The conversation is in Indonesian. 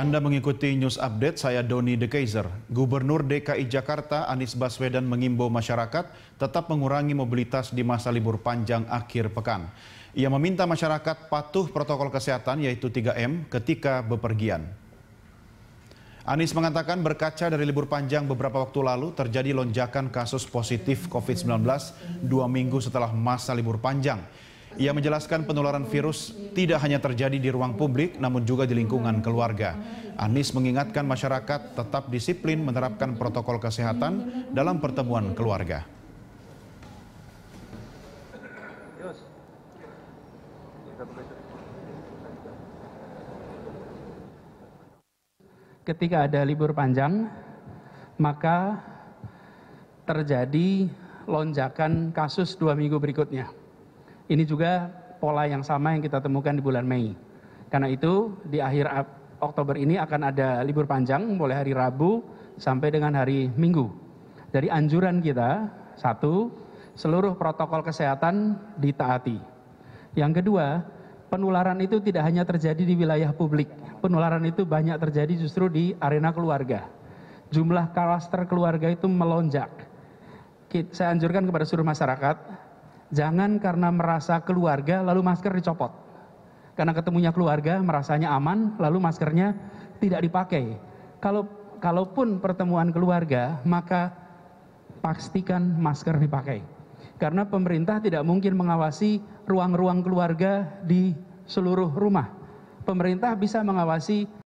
Anda mengikuti news update saya Doni De Kaiser. Gubernur DKI Jakarta Anies Baswedan mengimbau masyarakat tetap mengurangi mobilitas di masa libur panjang akhir pekan. Ia meminta masyarakat patuh protokol kesehatan yaitu 3M ketika bepergian. Anies mengatakan berkaca dari libur panjang beberapa waktu lalu terjadi lonjakan kasus positif COVID-19 dua minggu setelah masa libur panjang. Ia menjelaskan penularan virus tidak hanya terjadi di ruang publik namun juga di lingkungan keluarga. Anies mengingatkan masyarakat tetap disiplin menerapkan protokol kesehatan dalam pertemuan keluarga. Ketika ada libur panjang, maka terjadi lonjakan kasus dua minggu berikutnya ini juga pola yang sama yang kita temukan di bulan Mei. Karena itu di akhir Oktober ini akan ada libur panjang mulai hari Rabu sampai dengan hari Minggu. Dari anjuran kita, satu, seluruh protokol kesehatan ditaati. Yang kedua, penularan itu tidak hanya terjadi di wilayah publik. Penularan itu banyak terjadi justru di arena keluarga. Jumlah klaster keluarga itu melonjak. Saya anjurkan kepada seluruh masyarakat jangan karena merasa keluarga lalu masker dicopot. Karena ketemunya keluarga merasanya aman lalu maskernya tidak dipakai. Kalau kalaupun pertemuan keluarga maka pastikan masker dipakai. Karena pemerintah tidak mungkin mengawasi ruang-ruang keluarga di seluruh rumah. Pemerintah bisa mengawasi